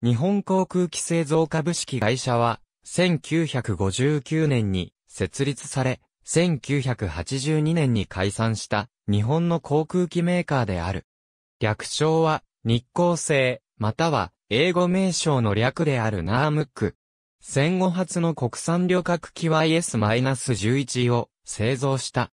日本航空機製造株式会社は、1959年に設立され、1982年に解散した日本の航空機メーカーである。略称は日光製、または英語名称の略であるナームック。戦後初の国産旅客機 YS-11 を製造した。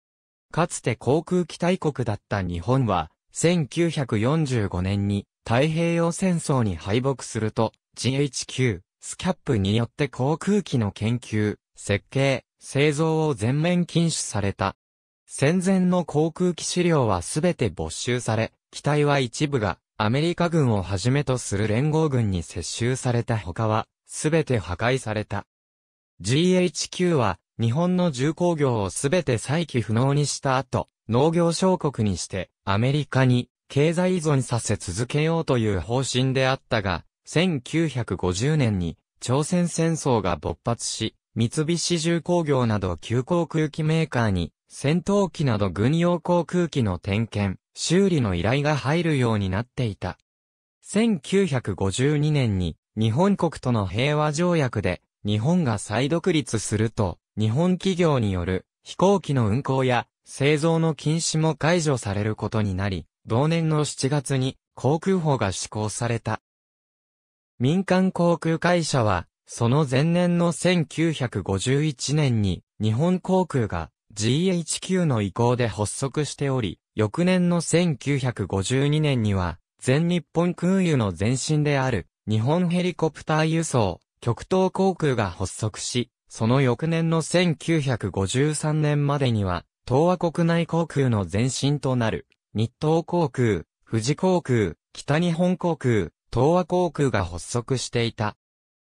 かつて航空機大国だった日本は、1945年に太平洋戦争に敗北すると GHQ、スキャップによって航空機の研究、設計、製造を全面禁止された。戦前の航空機資料はすべて没収され、機体は一部がアメリカ軍をはじめとする連合軍に接収された他は、すべて破壊された。GHQ は日本の重工業をすべて再起不能にした後、農業小国にしてアメリカに経済依存させ続けようという方針であったが、1950年に朝鮮戦争が勃発し、三菱重工業など急航空機メーカーに戦闘機など軍用航空機の点検、修理の依頼が入るようになっていた。1952年に日本国との平和条約で日本が再独立すると日本企業による飛行機の運航や製造の禁止も解除されることになり、同年の7月に航空法が施行された。民間航空会社は、その前年の1951年に日本航空が GHQ の移行で発足しており、翌年の1952年には、全日本空輸の前身である日本ヘリコプター輸送、極東航空が発足し、その翌年の1953年までには、東和国内航空の前身となる、日東航空、富士航空、北日本航空、東和航空が発足していた。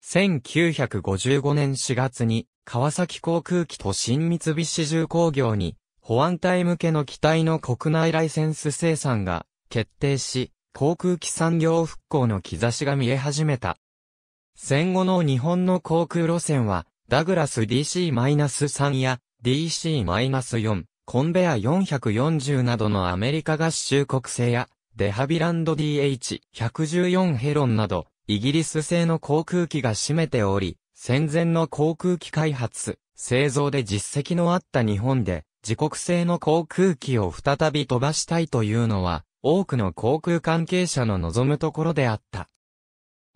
1955年4月に、川崎航空機と新三菱重工業に、保安隊向けの機体の国内ライセンス生産が決定し、航空機産業復興の兆しが見え始めた。戦後の日本の航空路線は、ダグラス DC-3 や DC-4、コンベア440などのアメリカ合衆国製や、デハビランド DH114 ヘロンなど、イギリス製の航空機が占めており、戦前の航空機開発、製造で実績のあった日本で、自国製の航空機を再び飛ばしたいというのは、多くの航空関係者の望むところであった。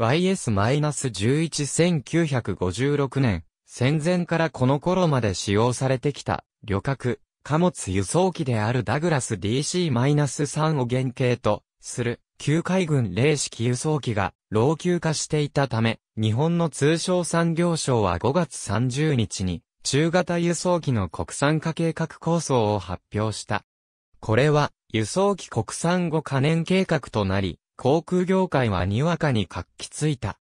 YS-11 1956年、戦前からこの頃まで使用されてきた、旅客、貨物輸送機であるダグラス DC-3 を原型とする、旧海軍零式輸送機が老朽化していたため、日本の通商産業省は5月30日に、中型輸送機の国産化計画構想を発表した。これは、輸送機国産後可燃計画となり、航空業界はにわかに活気づいた。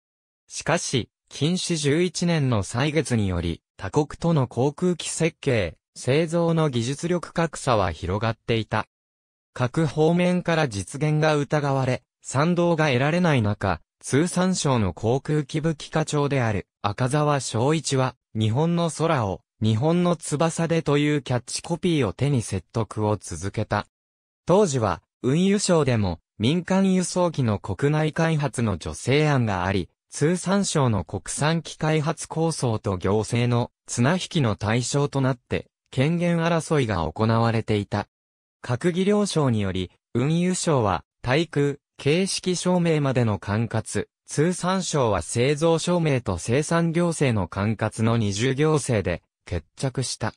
しかし、禁止11年の歳月により、他国との航空機設計、製造の技術力格差は広がっていた。各方面から実現が疑われ、賛同が得られない中、通産省の航空機武器課長である赤沢昭一は、日本の空を日本の翼でというキャッチコピーを手に説得を続けた。当時は運輸省でも民間輸送機の国内開発の助成案があり、通産省の国産機開発構想と行政の綱引きの対象となって、権限争いが行われていた。閣議了承により、運輸省は、対空、形式証明までの管轄、通産省は製造証明と生産行政の管轄の二重行政で、決着した。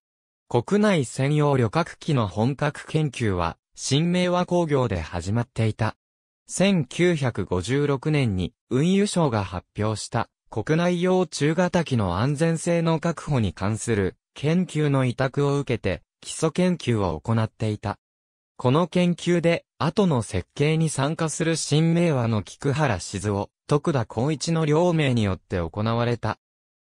国内専用旅客機の本格研究は、新明和工業で始まっていた。1956年に運輸省が発表した国内用中型機の安全性の確保に関する研究の委託を受けて基礎研究を行っていた。この研究で後の設計に参加する新名和の菊原静夫、徳田光一の両名によって行われた。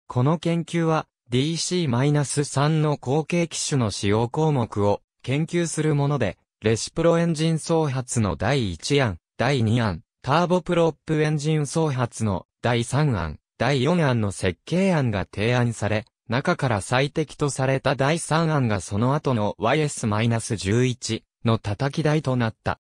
この研究は DC-3 の後継機種の使用項目を研究するもので、レシプロエンジン創発の第一案、第2案、ターボプロップエンジン創発の第3案、第4案の設計案が提案され、中から最適とされた第3案がその後の YS-11 の叩き台となった。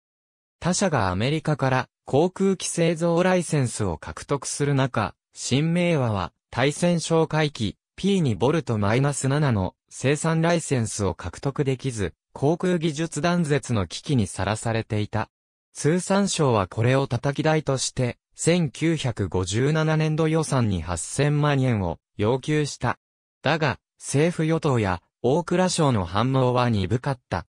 他社がアメリカから航空機製造ライセンスを獲得する中、新名和は対戦哨戒機 P2 ボルト -7 の生産ライセンスを獲得できず、航空技術断絶の危機にさらされていた。通産省はこれを叩き台として、1957年度予算に8000万円を要求した。だが、政府与党や大蔵省の反応は鈍かった。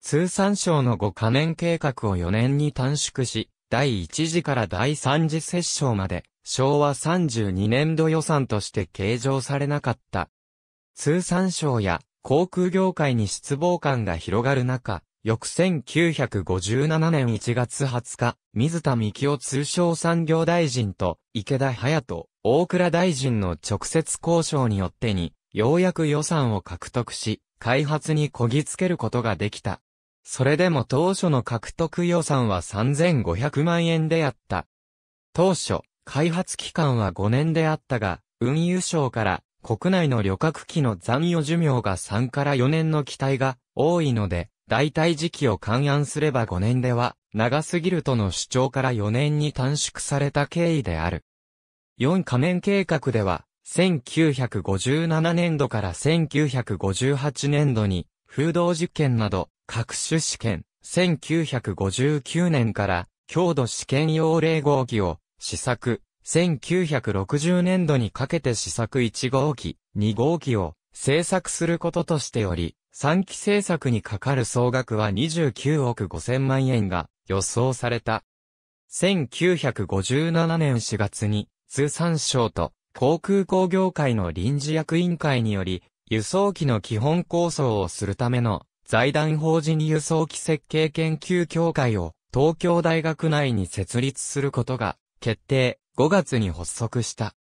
通産省の5カ年計画を4年に短縮し、第1次から第3次折衝まで、昭和32年度予算として計上されなかった。通産省や航空業界に失望感が広がる中、翌1957年1月20日、水田幹夫通商産業大臣と池田隼人、大倉大臣の直接交渉によってに、ようやく予算を獲得し、開発にこぎつけることができた。それでも当初の獲得予算は3500万円であった。当初、開発期間は5年であったが、運輸省から国内の旅客機の残余寿命が3から4年の期待が多いので、代替時期を勘案すれば5年では、長すぎるとの主張から4年に短縮された経緯である。4仮面計画では、1957年度から1958年度に、風洞実験など、各種試験、1959年から、強度試験用0号機を、試作、1960年度にかけて試作1号機、2号機を、制作することとしており、3期政策にかかる総額は29億5000万円が予想された。1957年4月に通産省と航空工業会の臨時役員会により輸送機の基本構想をするための財団法人輸送機設計研究協会を東京大学内に設立することが決定、5月に発足した。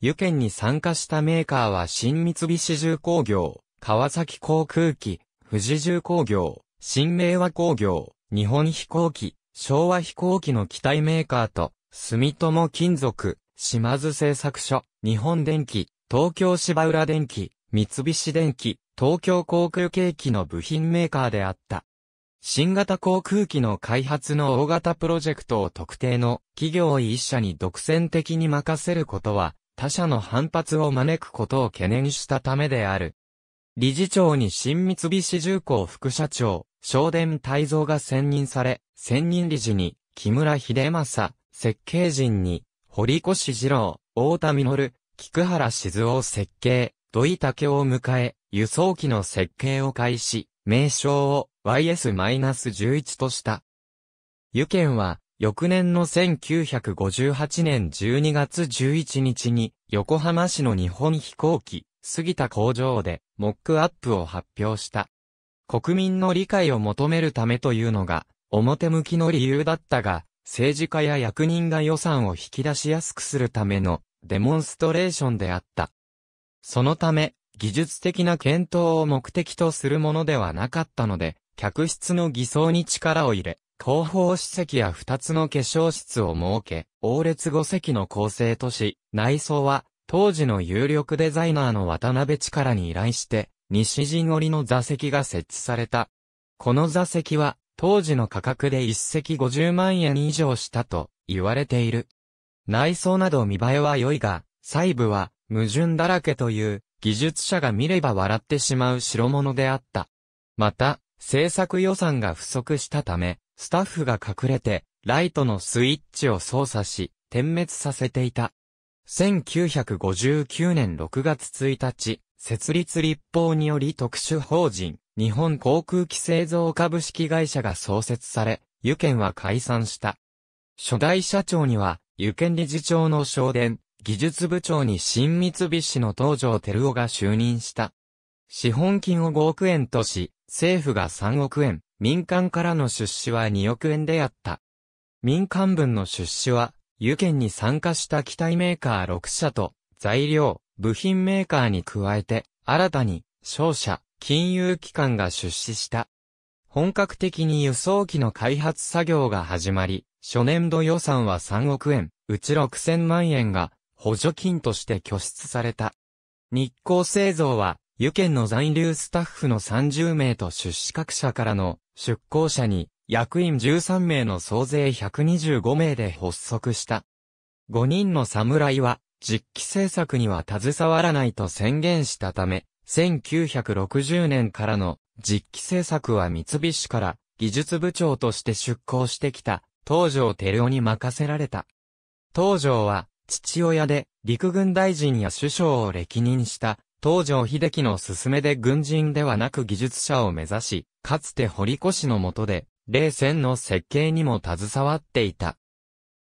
輸県に参加したメーカーは新三菱重工業、川崎航空機、富士重工業、新明和工業、日本飛行機、昭和飛行機の機体メーカーと、住友金属、島津製作所、日本電機、東京芝浦電機、三菱電機、東京航空景気の部品メーカーであった。新型航空機の開発の大型プロジェクトを特定の企業一社に独占的に任せることは他社の反発を招くことを懸念したためである。理事長に新三菱重工副社長、商田泰造が選任され、選任理事に木村秀正、設計人に堀越二郎、大田実、菊原静夫設計、土井武を迎え、輸送機の設計を開始、名称を YS-11 とした。湯県は、翌年の1958年12月11日に、横浜市の日本飛行機、過ぎた工場で、モックアップを発表した。国民の理解を求めるためというのが、表向きの理由だったが、政治家や役人が予算を引き出しやすくするためのデモンストレーションであった。そのため、技術的な検討を目的とするものではなかったので、客室の偽装に力を入れ、広報史跡や二つの化粧室を設け、王列五席の構成とし、内装は当時の有力デザイナーの渡辺力に依頼して、西陣織の座席が設置された。この座席は、当時の価格で一席50万円以上したと言われている。内装など見栄えは良いが、細部は矛盾だらけという技術者が見れば笑ってしまう代物であった。また、制作予算が不足したため、スタッフが隠れてライトのスイッチを操作し、点滅させていた。1959年6月1日、設立立法により特殊法人、日本航空機製造株式会社が創設され、油券は解散した。初代社長には、油券理事長の昇電、技術部長に新三菱の東条照夫が就任した。資本金を5億円とし、政府が3億円、民間からの出資は2億円であった。民間分の出資は湯券に参加した機体メーカー6社と、材料、部品メーカーに加えて、新たに、商社、金融機関が出資した。本格的に輸送機の開発作業が始まり、初年度予算は3億円、うち6000万円が補助金として拠出された。日光製造は、油県の残留スタッフの30名と出資各社からの出向者に役員13名の総勢125名で発足した。5人の侍は、実機政策には携わらないと宣言したため、1960年からの実機政策は三菱から技術部長として出向してきた東条照夫に任せられた。東条は父親で陸軍大臣や首相を歴任した東条秀樹の勧めで軍人ではなく技術者を目指し、かつて堀越の下で冷戦の設計にも携わっていた。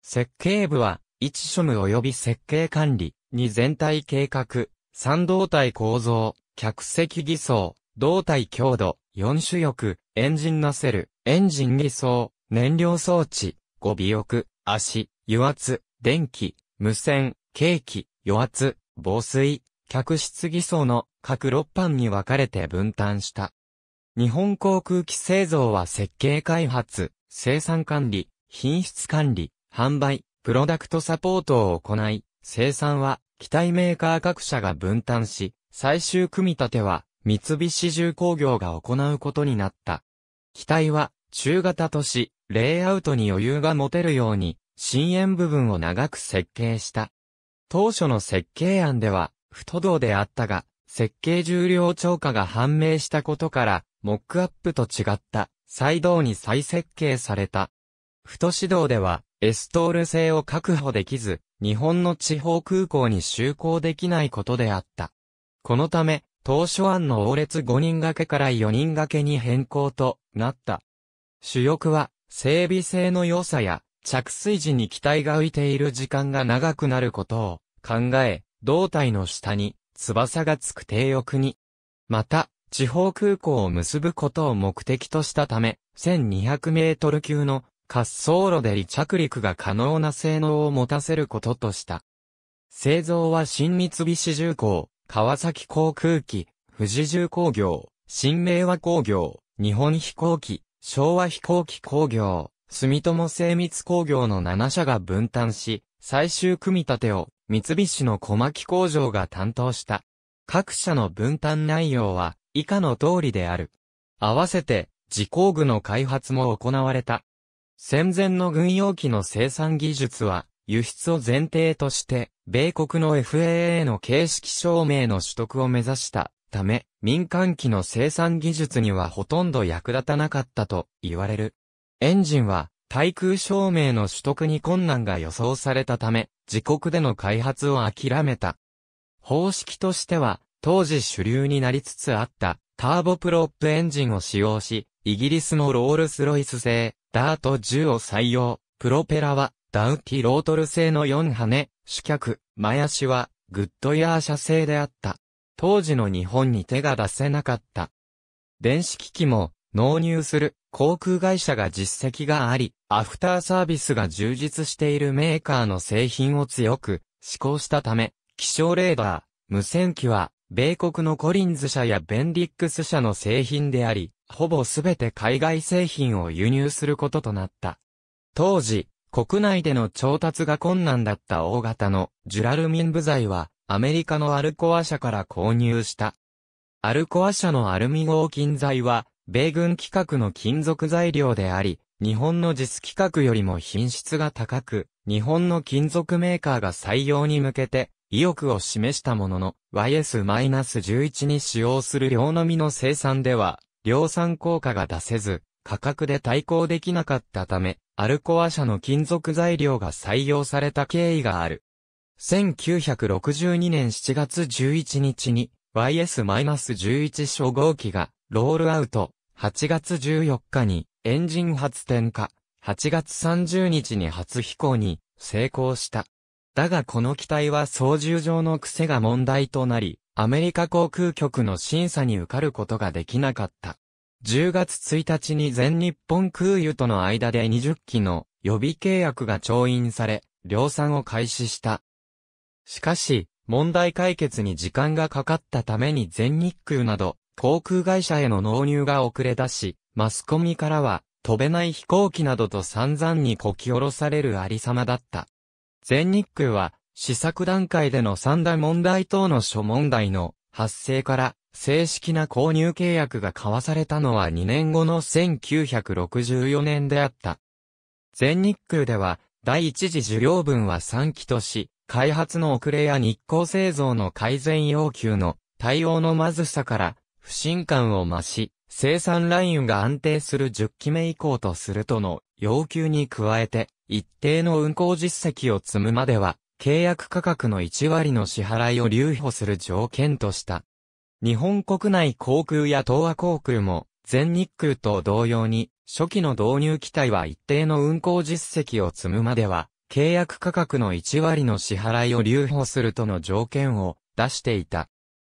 設計部は、一庶務及び設計管理、に全体計画、三胴体構造、客席偽装、胴体強度、四種翼、エンジンナセル、エンジン偽装、燃料装置、五尾翼、足、油圧、電気、無線、計器、油圧、防水、客室偽装の各6班に分かれて分担した。日本航空機製造は設計開発、生産管理、品質管理、販売、プロダクトサポートを行い、生産は機体メーカー各社が分担し、最終組み立ては三菱重工業が行うことになった。機体は中型都市、レイアウトに余裕が持てるように、深淵部分を長く設計した。当初の設計案では、不都道であったが、設計重量超過が判明したことから、モックアップと違った、再動に再設計された。ふと指導では、エストール製を確保できず、日本の地方空港に就航できないことであった。このため、当初案の応列5人掛けから4人掛けに変更となった。主翼は、整備性の良さや、着水時に機体が浮いている時間が長くなることを考え、胴体の下に翼がつく低翼に。また、地方空港を結ぶことを目的としたため、1200メートル級の滑走路で離着陸が可能な性能を持たせることとした。製造は新三菱重工、川崎航空機、富士重工業、新明和工業、日本飛行機、昭和飛行機工業、住友精密工業の7社が分担し、最終組み立てを三菱の小牧工場が担当した。各社の分担内容は、以下の通りである。合わせて、自工具の開発も行われた。戦前の軍用機の生産技術は、輸出を前提として、米国の FAA の形式証明の取得を目指したため、民間機の生産技術にはほとんど役立たなかったと言われる。エンジンは、対空証明の取得に困難が予想されたため、自国での開発を諦めた。方式としては、当時主流になりつつあったターボプロップエンジンを使用し、イギリスのロールスロイス製ダート10を採用。プロペラはダウティロートル製の4羽、主脚、前足はグッドヤー社製であった。当時の日本に手が出せなかった。電子機器も納入する航空会社が実績があり、アフターサービスが充実しているメーカーの製品を強く試行したため、気象レーダー、無線機は米国のコリンズ社やベンディックス社の製品であり、ほぼすべて海外製品を輸入することとなった。当時、国内での調達が困難だった大型のジュラルミン部材は、アメリカのアルコア社から購入した。アルコア社のアルミ合金材は、米軍規格の金属材料であり、日本の実規格よりも品質が高く、日本の金属メーカーが採用に向けて意欲を示したものの、YS-11 に使用する量のみの生産では、量産効果が出せず、価格で対抗できなかったため、アルコア社の金属材料が採用された経緯がある。1962年7月11日に YS-11 初号機がロールアウト、8月14日にエンジン発展化、8月30日に初飛行に成功した。だがこの機体は操縦上の癖が問題となり、アメリカ航空局の審査に受かることができなかった。10月1日に全日本空輸との間で20機の予備契約が調印され、量産を開始した。しかし、問題解決に時間がかかったために全日空など、航空会社への納入が遅れ出し、マスコミからは、飛べない飛行機などと散々にこき下ろされるありさまだった。全日空は、試作段階での三大問題等の諸問題の発生から、正式な購入契約が交わされたのは2年後の1964年であった。全日空では、第一次受領分は3期とし、開発の遅れや日光製造の改善要求の対応のまずさから、不信感を増し、生産ラインが安定する10期目以降とするとの要求に加えて、一定の運行実績を積むまでは、契約価格の1割の支払いを留保する条件とした。日本国内航空や東亜航空も、全日空と同様に、初期の導入機体は一定の運行実績を積むまでは、契約価格の1割の支払いを留保するとの条件を出していた。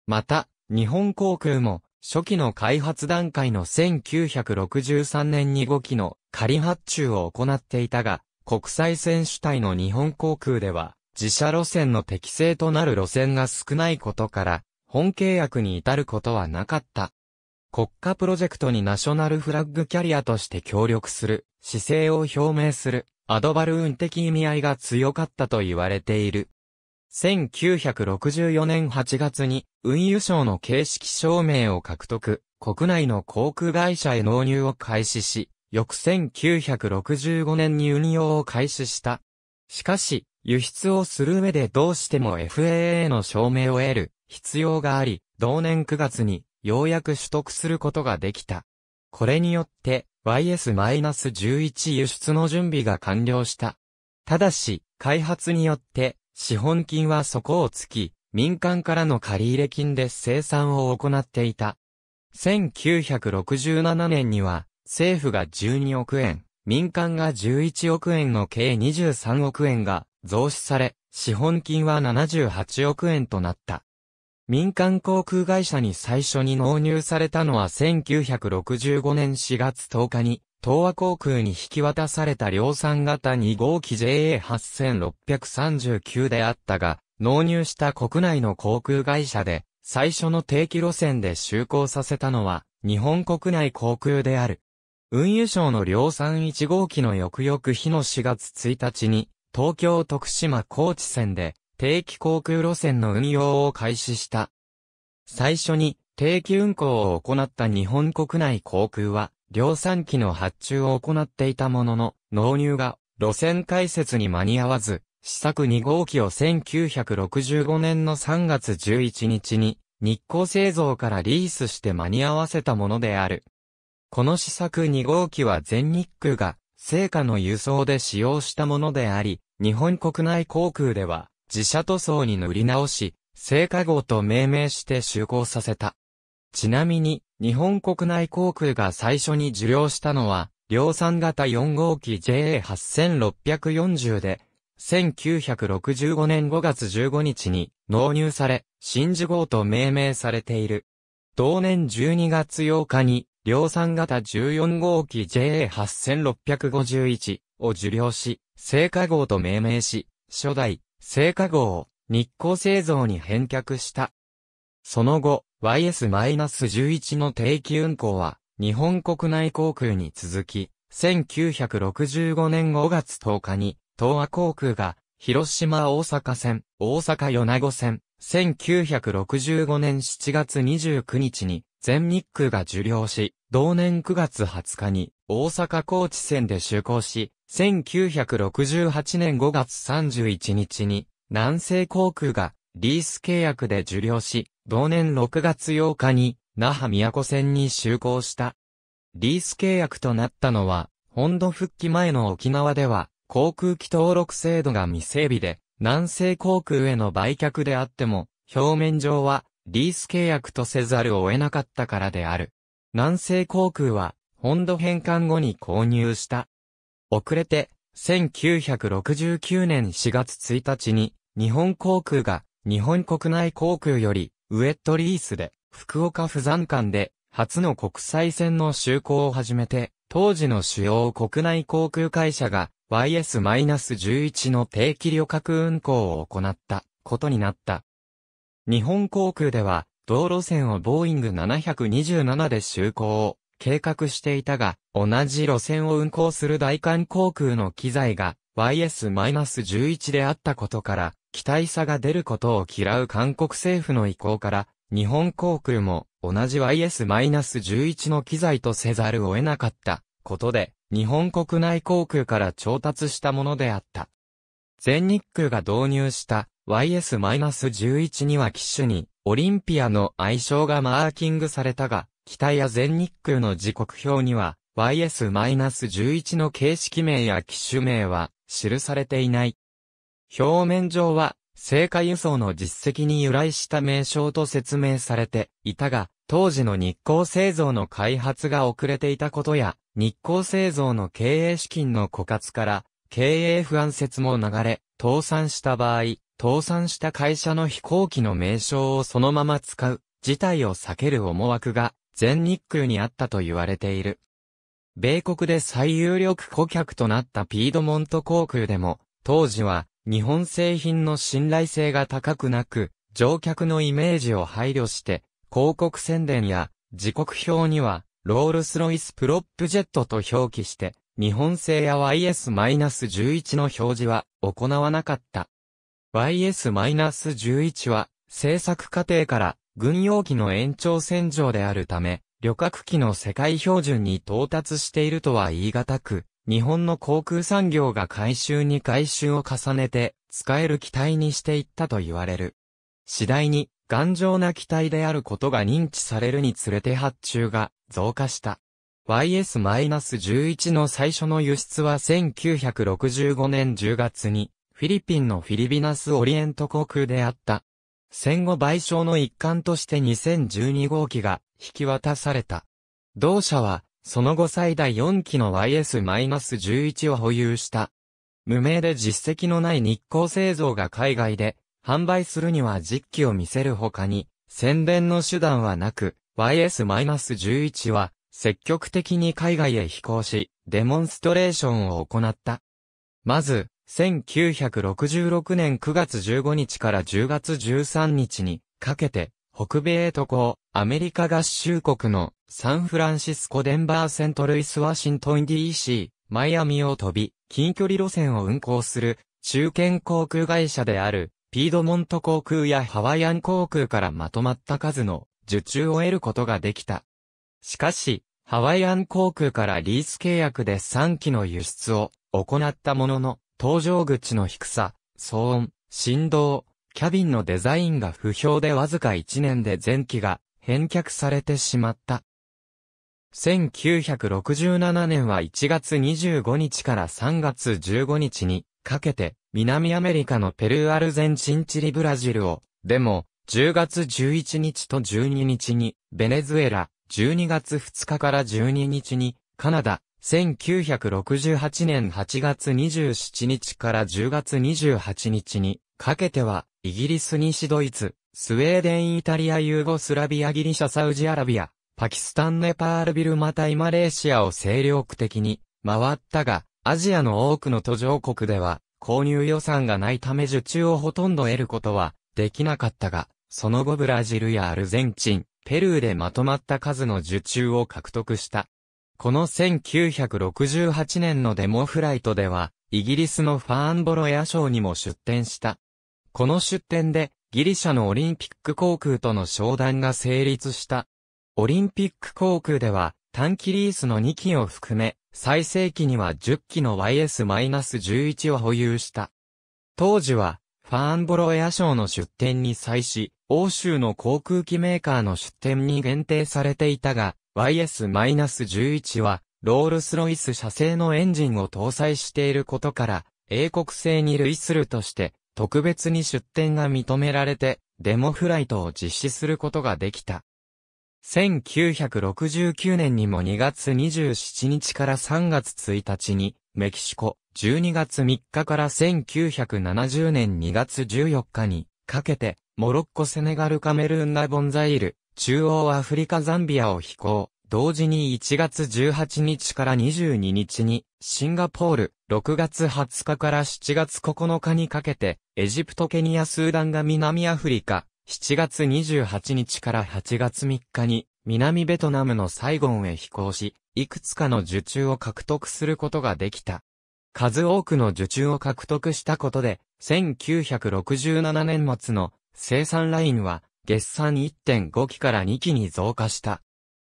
また、日本航空も初期の開発段階の1963年に5機の仮発注を行っていたが、国際線主体の日本航空では、自社路線の適正となる路線が少ないことから、本契約に至ることはなかった。国家プロジェクトにナショナルフラッグキャリアとして協力する姿勢を表明するアドバルーン的意味合いが強かったと言われている。1964年8月に運輸省の形式証明を獲得、国内の航空会社へ納入を開始し、翌1965年に運用を開始した。しかし、輸出をする上でどうしても FAA の証明を得る必要があり、同年9月にようやく取得することができた。これによって YS-11 輸出の準備が完了した。ただし、開発によって資本金は底をつき、民間からの借入金で生産を行っていた。1967年には、政府が12億円、民間が11億円の計23億円が増資され、資本金は78億円となった。民間航空会社に最初に納入されたのは1965年4月10日に東亜航空に引き渡された量産型2号機 JA8639 であったが、納入した国内の航空会社で、最初の定期路線で就航させたのは、日本国内航空である。運輸省の量産1号機の翌々日の4月1日に、東京徳島高知線で、定期航空路線の運用を開始した。最初に、定期運航を行った日本国内航空は、量産機の発注を行っていたものの、納入が路線開設に間に合わず、試作2号機を1965年の3月11日に日光製造からリースして間に合わせたものである。この試作2号機は全日空が成果の輸送で使用したものであり、日本国内航空では自社塗装に塗り直し、成果号と命名して就航させた。ちなみに、日本国内航空が最初に受領したのは、量産型4号機 JA8640 で、1965年5月15日に納入され、新次号と命名されている。同年12月8日に、量産型14号機 JA8651 を受領し、聖火号と命名し、初代、聖火号を日光製造に返却した。その後、YS-11 の定期運行は、日本国内航空に続き、1965年5月10日に、東亜航空が、広島大阪線、大阪米子線、1965年7月29日に、全日空が受領し、同年9月20日に、大阪高知線で就航し、1968年5月31日に、南西航空がリース契約で受領し、同年6月8日に、那覇都線に就航した。リース契約となったのは、本土復帰前の沖縄では、航空機登録制度が未整備で、南西航空への売却であっても、表面上は、リース契約とせざるを得なかったからである。南西航空は、本土返還後に購入した。遅れて、1969年4月1日に、日本航空が日本国内航空より、ウェットリースで、福岡不山間で、初の国際線の就航を始めて、当時の主要国内航空会社が YS-11 の定期旅客運航を行ったことになった。日本航空では、道路線をボーイング727で就航を計画していたが、同じ路線を運航する大韓航空の機材が YS-11 であったことから、期待差が出ることを嫌う韓国政府の意向から、日本航空も同じ YS-11 の機材とせざるを得なかったことで、日本国内航空から調達したものであった。全日空が導入した YS-11 には機種にオリンピアの愛称がマーキングされたが、待や全日空の時刻表には YS-11 の形式名や機種名は記されていない。表面上は、成果輸送の実績に由来した名称と説明されていたが、当時の日光製造の開発が遅れていたことや、日光製造の経営資金の枯渇から、経営不安説も流れ、倒産した場合、倒産した会社の飛行機の名称をそのまま使う、事態を避ける思惑が、全日空にあったと言われている。米国で最有力顧客となったピードモント航空でも、当時は日本製品の信頼性が高くなく、乗客のイメージを配慮して、広告宣伝や時刻表には、ロールスロイスプロップジェットと表記して、日本製や YS-11 の表示は行わなかった。YS-11 は制作過程から軍用機の延長線上であるため、旅客機の世界標準に到達しているとは言い難く、日本の航空産業が改修に改修を重ねて、使える機体にしていったと言われる。次第に、頑丈な機体であることが認知されるにつれて発注が増加した。YS-11 の最初の輸出は1965年10月にフィリピンのフィリビナスオリエント航空であった。戦後賠償の一環として2012号機が引き渡された。同社はその後最大4機の YS-11 を保有した。無名で実績のない日光製造が海外で販売するには実機を見せる他に宣伝の手段はなく YS-11 は積極的に海外へ飛行しデモンストレーションを行った。まず1966年9月15日から10月13日にかけて北米渡航アメリカ合衆国のサンフランシスコデンバーセントルイスワシントン DC、マイアミを飛び、近距離路線を運行する中堅航空会社である、ピードモント航空やハワイアン航空からまとまった数の受注を得ることができた。しかし、ハワイアン航空からリース契約で3機の輸出を行ったものの、搭乗口の低さ、騒音、振動、キャビンのデザインが不評でわずか1年で前期が返却されてしまった。1967年は1月25日から3月15日にかけて南アメリカのペルーアルゼンチンチリブラジルを、でも10月11日と12日にベネズエラ、12月2日から12日にカナダ、1968年8月27日から10月28日にかけてはイギリス西ドイツ、スウェーデンイタリアユーゴスラビアギリシャサウジアラビア、パキスタンネパールビルマタイマレーシアを精力的に回ったが、アジアの多くの途上国では、購入予算がないため受注をほとんど得ることはできなかったが、その後ブラジルやアルゼンチン、ペルーでまとまった数の受注を獲得した。この1968年のデモフライトでは、イギリスのファーンボロヤ賞にも出展した。この出展で、ギリシャのオリンピック航空との商談が成立した。オリンピック航空では、短期リースの2機を含め、最盛期には10機の YS-11 を保有した。当時は、ファーンボロエアショーの出展に際し、欧州の航空機メーカーの出展に限定されていたが、YS-11 は、ロールスロイス社製のエンジンを搭載していることから、英国製に類するとして、特別に出展が認められて、デモフライトを実施することができた。1969年にも2月27日から3月1日に、メキシコ、12月3日から1970年2月14日に、かけて、モロッコセネガルカメルーンナボンザイル、中央アフリカザンビアを飛行。同時に1月18日から22日に、シンガポール、6月20日から7月9日にかけて、エジプトケニアスーダンが南アフリカ、7月28日から8月3日に、南ベトナムのサイゴンへ飛行し、いくつかの受注を獲得することができた。数多くの受注を獲得したことで、1967年末の生産ラインは、月産1.5機から2機に増加した。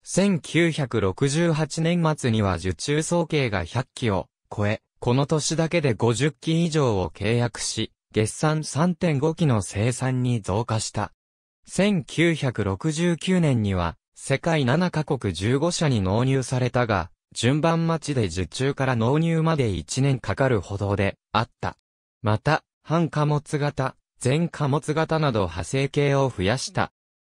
1968年末には受注総計が100機を超え、この年だけで50機以上を契約し、月産3.5機の生産に増加した。1969年には、世界7カ国15社に納入されたが、順番待ちで受注から納入まで1年かかるほどであった。また、半貨物型、全貨物型など派生系を増やした。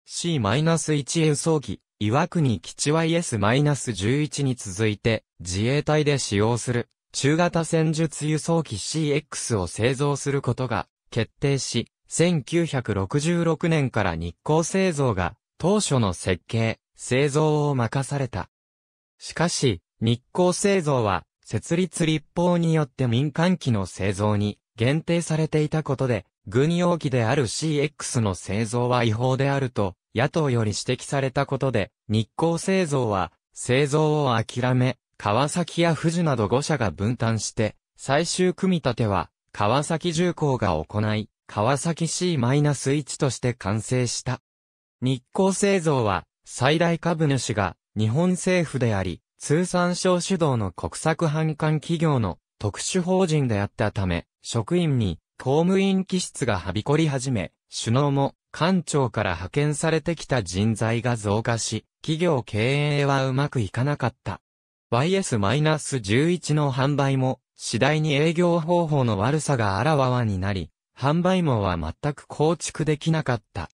C-1 輸送機、岩国基地 YS-11 に続いて自衛隊で使用する中型戦術輸送機 CX を製造することが決定し、1966年から日光製造が当初の設計、製造を任された。しかし、日光製造は設立立法によって民間機の製造に限定されていたことで、軍用機である CX の製造は違法であると、野党より指摘されたことで、日光製造は製造を諦め、川崎や富士など5社が分担して、最終組み立ては、川崎重工が行い、川崎 C-1 として完成した。日光製造は、最大株主が、日本政府であり、通産省主導の国策販管企業の特殊法人であったため、職員に公務員気質がはびこり始め、首脳も官庁から派遣されてきた人材が増加し、企業経営はうまくいかなかった。YS-11 の販売も、次第に営業方法の悪さがあらわになり、販売網は全く構築できなかった。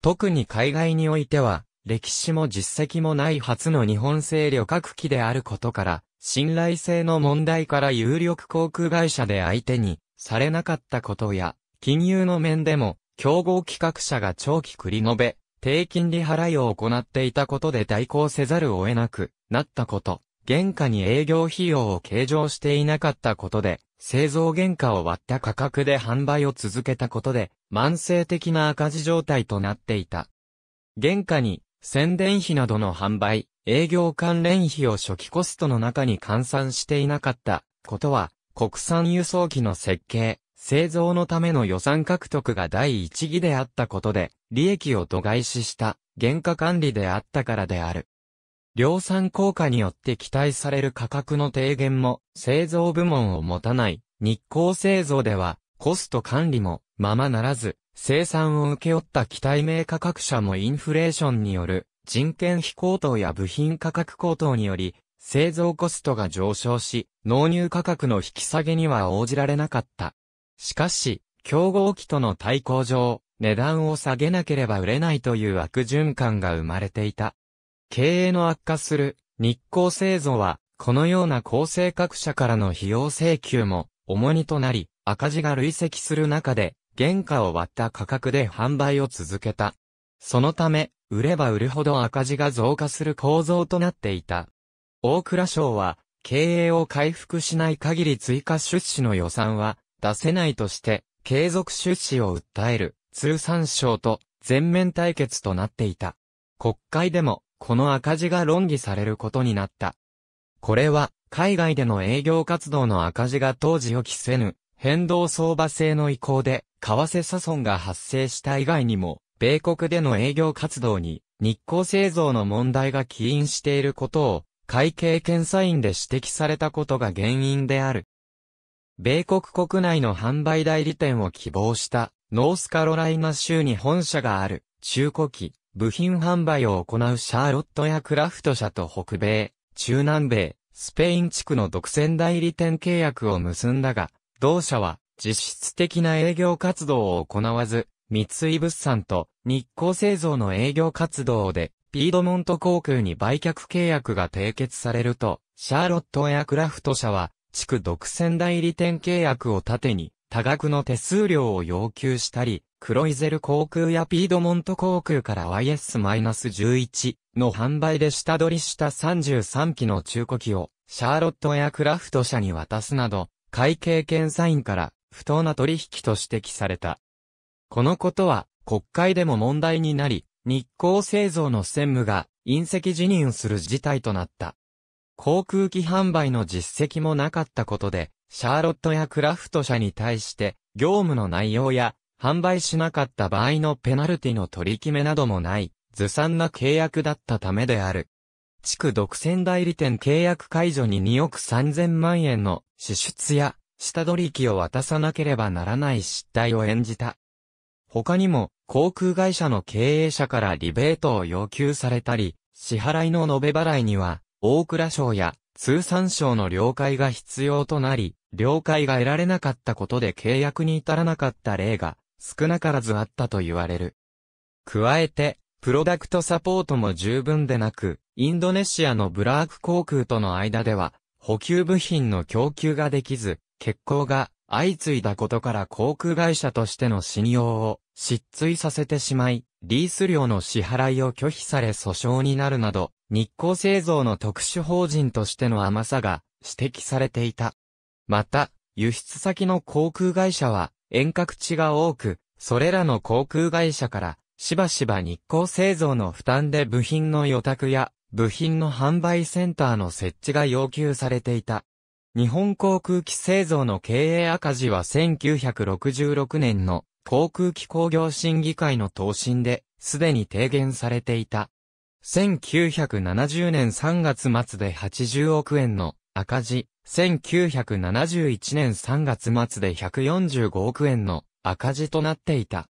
特に海外においては、歴史も実績もない初の日本製旅客機であることから、信頼性の問題から有力航空会社で相手にされなかったことや、金融の面でも、競合企画者が長期繰り延べ、低金利払いを行っていたことで代行せざるを得なくなったこと。原価に営業費用を計上していなかったことで、製造原価を割った価格で販売を続けたことで、慢性的な赤字状態となっていた。原価に、宣伝費などの販売、営業関連費を初期コストの中に換算していなかったことは、国産輸送機の設計、製造のための予算獲得が第一義であったことで、利益を度外視した、原価管理であったからである。量産効果によって期待される価格の低減も製造部門を持たない日光製造ではコスト管理もままならず生産を請け負った機体名価格者もインフレーションによる人件費高騰や部品価格高騰により製造コストが上昇し納入価格の引き下げには応じられなかった。しかし競合機との対抗上値段を下げなければ売れないという悪循環が生まれていた。経営の悪化する日光製造は、このような構成各社からの費用請求も重荷となり、赤字が累積する中で、原価を割った価格で販売を続けた。そのため、売れば売るほど赤字が増加する構造となっていた。大倉省は、経営を回復しない限り追加出資の予算は出せないとして、継続出資を訴える通産省と全面対決となっていた。国会でもこの赤字が論議されることになった。これは、海外での営業活動の赤字が当時予期せぬ、変動相場制の移行で、為替差損が発生した以外にも、米国での営業活動に、日光製造の問題が起因していることを、会計検査院で指摘されたことが原因である。米国国内の販売代理店を希望した、ノースカロライナ州に本社がある、中古機、部品販売を行うシャーロットやクラフト社と北米、中南米、スペイン地区の独占代理店契約を結んだが、同社は実質的な営業活動を行わず、三井物産と日光製造の営業活動で、ピードモント航空に売却契約が締結されると、シャーロットエアクラフト社は、地区独占代理店契約を盾に、多額の手数料を要求したり、クロイゼル航空やピードモント航空から YS-11 の販売で下取りした33機の中古機をシャーロットエアクラフト社に渡すなど、会計検査員から不当な取引と指摘された。このことは国会でも問題になり、日光製造の専務が隕石辞任する事態となった。航空機販売の実績もなかったことで、シャーロットやクラフト社に対して、業務の内容や販売しなかった場合のペナルティの取り決めなどもない、ずさんな契約だったためである。地区独占代理店契約解除に2億3000万円の支出や、下取り機を渡さなければならない失態を演じた。他にも、航空会社の経営者からリベートを要求されたり、支払いの延べ払いには、大蔵省や通産省の了解が必要となり、了解が得られなかったことで契約に至らなかった例が少なからずあったと言われる。加えて、プロダクトサポートも十分でなく、インドネシアのブラーク航空との間では、補給部品の供給ができず、欠航が相次いだことから航空会社としての信用を失墜させてしまい、リース料の支払いを拒否され訴訟になるなど、日光製造の特殊法人としての甘さが指摘されていた。また、輸出先の航空会社は、遠隔地が多く、それらの航空会社から、しばしば日光製造の負担で部品の予託や、部品の販売センターの設置が要求されていた。日本航空機製造の経営赤字は1966年の航空機工業審議会の答申で、すでに提言されていた。1970年3月末で80億円の赤字、1971年3月末で145億円の赤字となっていた。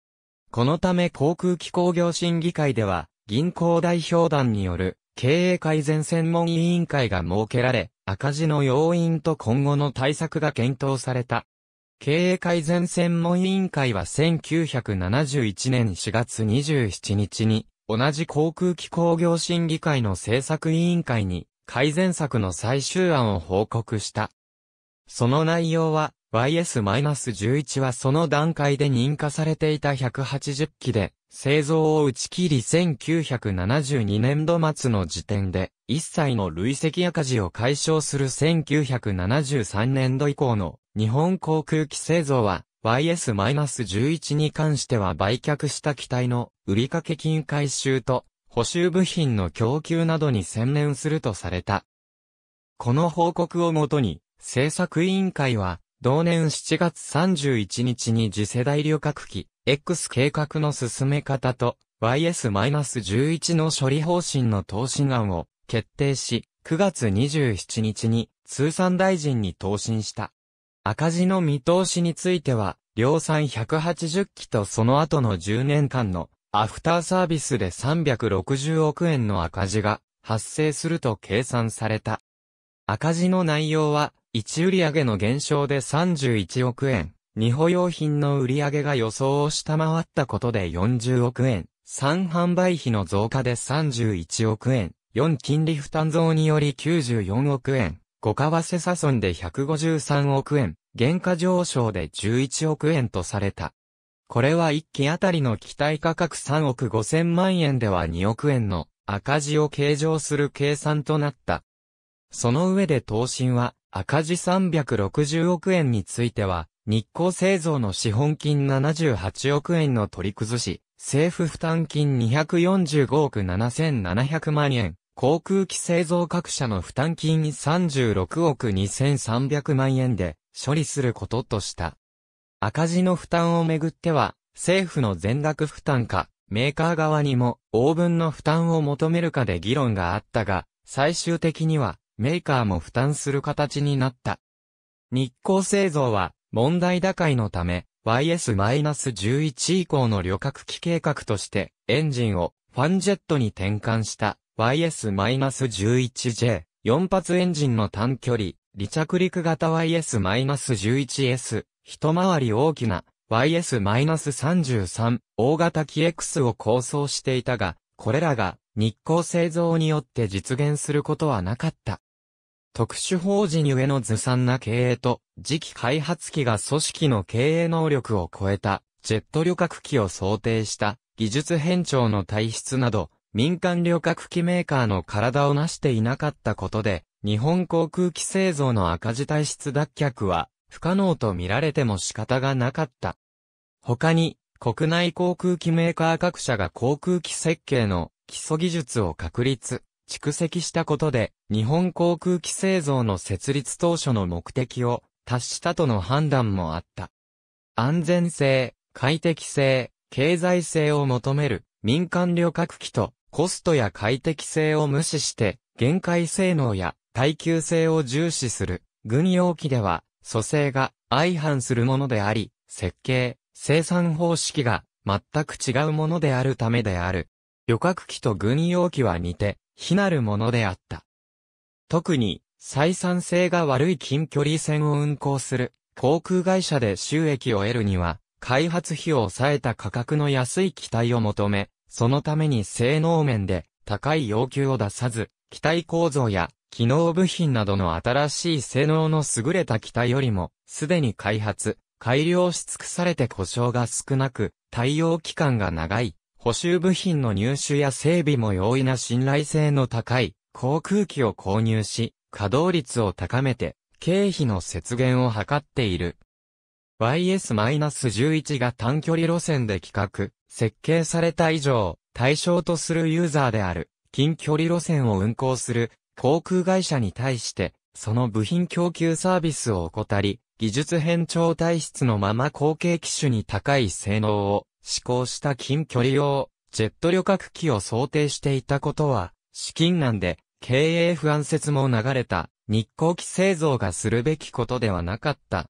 このため航空機工業審議会では、銀行代表団による経営改善専門委員会が設けられ、赤字の要因と今後の対策が検討された。経営改善専門委員会は1971年4月27日に、同じ航空機工業審議会の政策委員会に改善策の最終案を報告した。その内容は、YS-11 はその段階で認可されていた180機で、製造を打ち切り1972年度末の時点で、一切の累積赤字を解消する1973年度以降の日本航空機製造は、YS-11 に関しては売却した機体の売掛金回収と補修部品の供給などに専念するとされた。この報告をもとに、政策委員会は、同年7月31日に次世代旅客機 X 計画の進め方と YS-11 の処理方針の投資案を決定し、9月27日に通産大臣に答申した。赤字の見通しについては、量産180機とその後の10年間のアフターサービスで360億円の赤字が発生すると計算された。赤字の内容は、1売上の減少で31億円、2保用品の売上が予想を下回ったことで40億円、3販売費の増加で31億円、4金利負担増により94億円、5為替差損で153億円、原価上昇で11億円とされた。これは1機あたりの機体価格3億5千万円では2億円の赤字を計上する計算となった。その上で東進は赤字360億円については、日光製造の資本金78億円の取り崩し、政府負担金245億7700万円、航空機製造各社の負担金36億2300万円で処理することとした。赤字の負担をめぐっては、政府の全額負担か、メーカー側にも、応分の負担を求めるかで議論があったが、最終的には、メーカーも負担する形になった。日光製造は、問題打開のため、YS-11 以降の旅客機計画として、エンジンをファンジェットに転換した YS-11J4 発エンジンの短距離離着陸型 YS-11S、一回り大きな YS-33 大型機 X を構想していたが、これらが日光製造によって実現することはなかった。特殊法人ゆえのずさんな経営と、次期開発機が組織の経営能力を超えた、ジェット旅客機を想定した、技術変調の体質など、民間旅客機メーカーの体を成していなかったことで、日本航空機製造の赤字体質脱却は不可能と見られても仕方がなかった。他に、国内航空機メーカー各社が航空機設計の基礎技術を確立、蓄積したことで、日本航空機製造の設立当初の目的を達したとの判断もあった。安全性、快適性、経済性を求める民間旅客機とコストや快適性を無視して、限界性能や耐久性を重視する、軍用機では、蘇生が相反するものであり、設計、生産方式が全く違うものであるためである。旅客機と軍用機は似て、非なるものであった。特に、採算性が悪い近距離線を運航する航空会社で収益を得るには、開発費を抑えた価格の安い機体を求め、そのために性能面で高い要求を出さず、機体構造や機能部品などの新しい性能の優れた機体よりも、すでに開発、改良し尽くされて故障が少なく、対応期間が長い、補修部品の入手や整備も容易な信頼性の高い、航空機を購入し、稼働率を高めて、経費の節減を図っている。YS-11 が短距離路線で企画、設計された以上、対象とするユーザーである、近距離路線を運行する航空会社に対して、その部品供給サービスを怠り、技術変調体質のまま後継機種に高い性能を試行した近距離用ジェット旅客機を想定していたことは、資金難で経営不安説も流れた日航機製造がするべきことではなかった。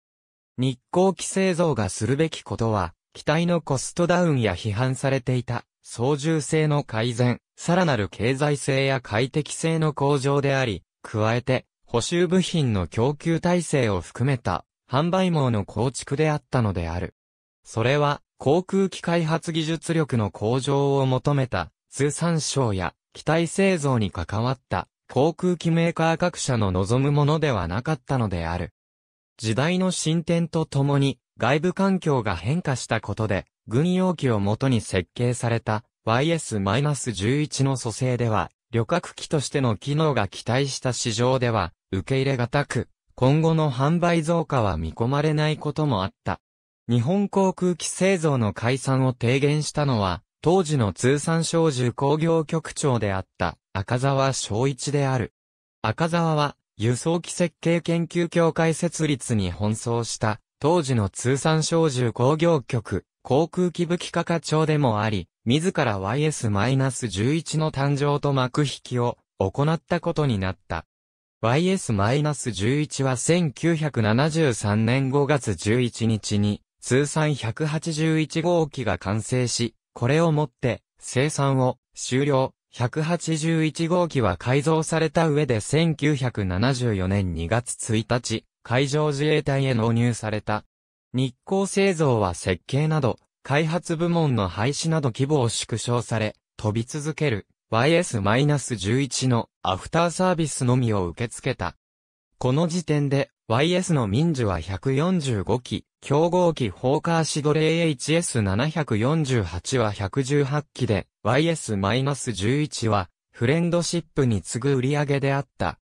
日航機製造がするべきことは、機体のコストダウンや批判されていた操縦性の改善、さらなる経済性や快適性の向上であり、加えて、補修部品の供給体制を含めた、販売網の構築であったのである。それは、航空機開発技術力の向上を求めた、通産省や、機体製造に関わった、航空機メーカー各社の望むものではなかったのである。時代の進展とともに、外部環境が変化したことで、軍用機をもとに設計された、YS-11 の蘇生では、旅客機としての機能が期待した市場では、受け入れがたく、今後の販売増加は見込まれないこともあった。日本航空機製造の解散を提言したのは、当時の通産省重工業局長であった赤沢昭一である。赤沢は輸送機設計研究協会設立に奔走した当時の通産省重工業局航空機武器画課長でもあり、自ら YS-11 の誕生と幕引きを行ったことになった。YS-11 は1973年5月11日に通算181号機が完成し、これをもって生産を終了。181号機は改造された上で1974年2月1日、海上自衛隊へ納入された。日光製造は設計など、開発部門の廃止など規模を縮小され、飛び続ける YS-11 のアフターサービスのみを受け付けた。この時点で YS の民事は145機、競合機フォーカーシドレー HS748 は118機で、YS-11 はフレンドシップに次ぐ売り上げであった。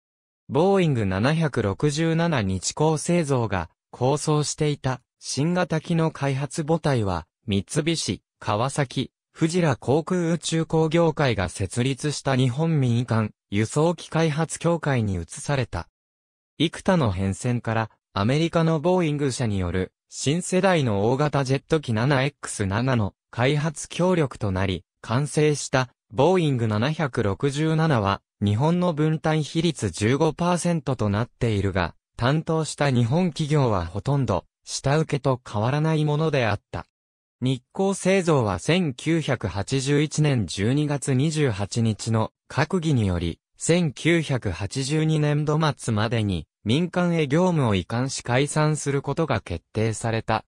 ボーイング767日光製造が構想していた新型機の開発母体は三菱、川崎、藤ら航空宇宙工業会が設立した日本民間輸送機開発協会に移された。幾多の変遷からアメリカのボーイング社による新世代の大型ジェット機 7X7 の開発協力となり完成したボーイング767は日本の分担比率15%となっているが担当した日本企業はほとんど下請けと変わらないものであった。日光製造は1981年12月28日の閣議により、1982年度末までに民間へ業務を移管し解散することが決定された。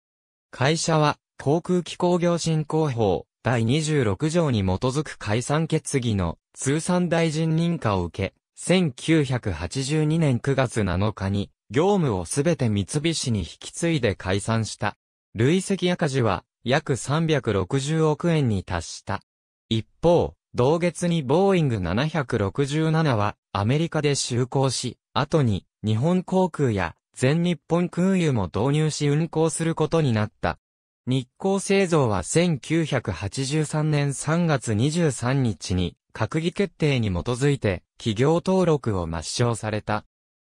会社は航空機工業振興法第26条に基づく解散決議の通産大臣認可を受け、1982年9月7日に業務をすべて三菱に引き継いで解散した。累積赤字は約360億円に達した。一方、同月にボーイング767はアメリカで就航し、後に日本航空や全日本空輸も導入し運航することになった。日光製造は1983年3月23日に閣議決定に基づいて企業登録を抹消された。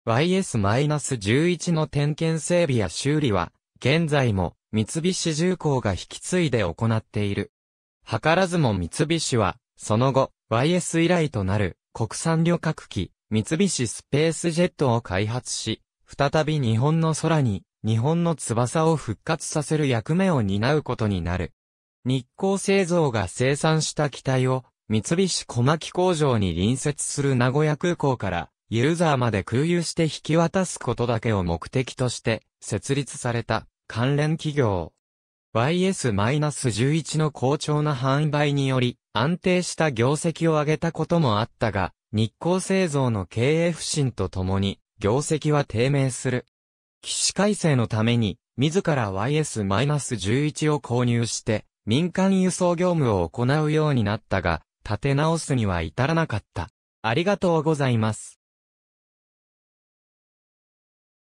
YS-11 の点検整備や修理は現在も三菱重工が引き継いで行っている。図らずも三菱は、その後、YS 以来となる国産旅客機、三菱スペースジェットを開発し、再び日本の空に、日本の翼を復活させる役目を担うことになる。日光製造が生産した機体を、三菱小牧工場に隣接する名古屋空港から、ユルザーまで空輸して引き渡すことだけを目的として、設立された。関連企業。YS-11 の好調な販売により、安定した業績を上げたこともあったが、日光製造の経営不振とともに、業績は低迷する。起死回生のために、自ら YS-11 を購入して、民間輸送業務を行うようになったが、立て直すには至らなかった。ありがとうございます。